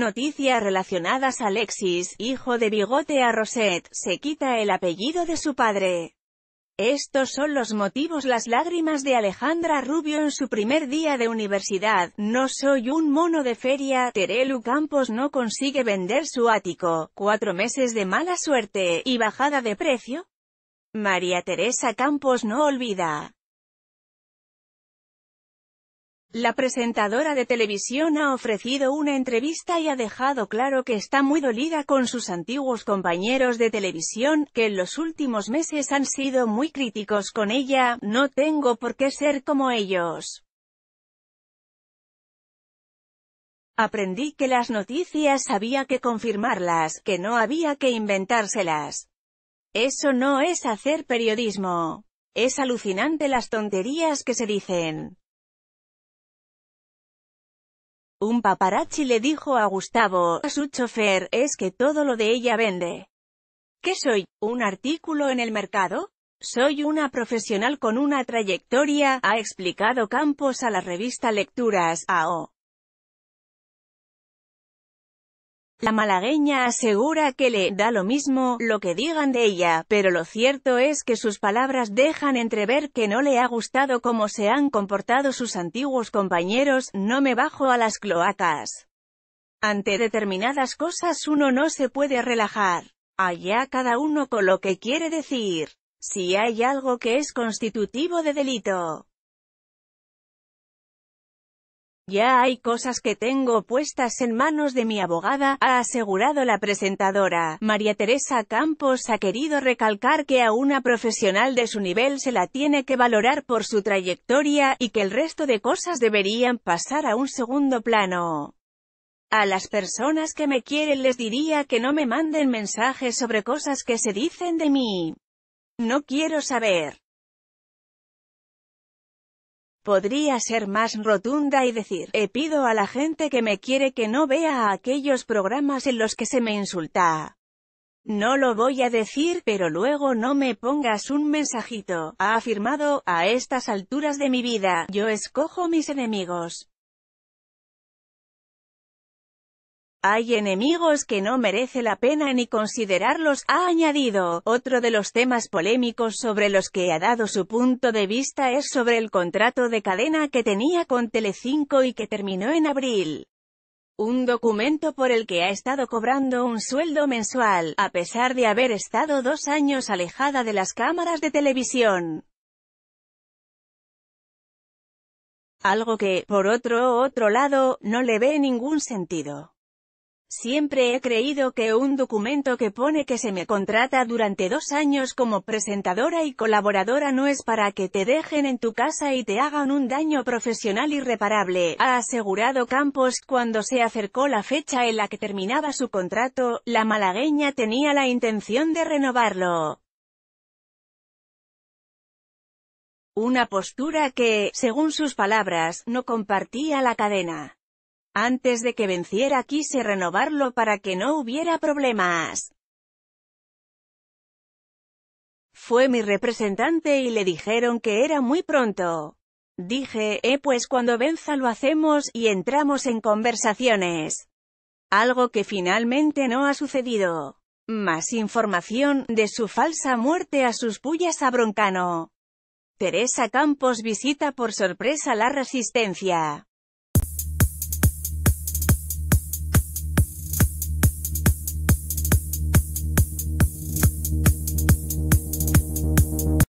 Noticias relacionadas Alexis, hijo de bigote a Rosette, se quita el apellido de su padre. Estos son los motivos las lágrimas de Alejandra Rubio en su primer día de universidad, no soy un mono de feria, Terelu Campos no consigue vender su ático, cuatro meses de mala suerte, y bajada de precio. María Teresa Campos no olvida. La presentadora de televisión ha ofrecido una entrevista y ha dejado claro que está muy dolida con sus antiguos compañeros de televisión, que en los últimos meses han sido muy críticos con ella, no tengo por qué ser como ellos. Aprendí que las noticias había que confirmarlas, que no había que inventárselas. Eso no es hacer periodismo. Es alucinante las tonterías que se dicen. Un paparazzi le dijo a Gustavo, a su chofer, es que todo lo de ella vende. ¿Qué soy? ¿Un artículo en el mercado? Soy una profesional con una trayectoria, ha explicado Campos a la revista Lecturas, AO. La malagueña asegura que le da lo mismo lo que digan de ella, pero lo cierto es que sus palabras dejan entrever que no le ha gustado cómo se han comportado sus antiguos compañeros, no me bajo a las cloacas. Ante determinadas cosas uno no se puede relajar. Allá cada uno con lo que quiere decir. Si hay algo que es constitutivo de delito, ya hay cosas que tengo puestas en manos de mi abogada, ha asegurado la presentadora. María Teresa Campos ha querido recalcar que a una profesional de su nivel se la tiene que valorar por su trayectoria, y que el resto de cosas deberían pasar a un segundo plano. A las personas que me quieren les diría que no me manden mensajes sobre cosas que se dicen de mí. No quiero saber. Podría ser más rotunda y decir, he eh, pido a la gente que me quiere que no vea aquellos programas en los que se me insulta. No lo voy a decir, pero luego no me pongas un mensajito, ha afirmado, a estas alturas de mi vida, yo escojo mis enemigos. Hay enemigos que no merece la pena ni considerarlos, ha añadido. Otro de los temas polémicos sobre los que ha dado su punto de vista es sobre el contrato de cadena que tenía con Telecinco y que terminó en abril. Un documento por el que ha estado cobrando un sueldo mensual, a pesar de haber estado dos años alejada de las cámaras de televisión. Algo que, por otro otro lado, no le ve ningún sentido. Siempre he creído que un documento que pone que se me contrata durante dos años como presentadora y colaboradora no es para que te dejen en tu casa y te hagan un daño profesional irreparable, ha asegurado Campos. Cuando se acercó la fecha en la que terminaba su contrato, la malagueña tenía la intención de renovarlo. Una postura que, según sus palabras, no compartía la cadena. Antes de que venciera quise renovarlo para que no hubiera problemas. Fue mi representante y le dijeron que era muy pronto. Dije, eh pues cuando venza lo hacemos, y entramos en conversaciones. Algo que finalmente no ha sucedido. Más información, de su falsa muerte a sus pullas a Broncano. Teresa Campos visita por sorpresa la Resistencia.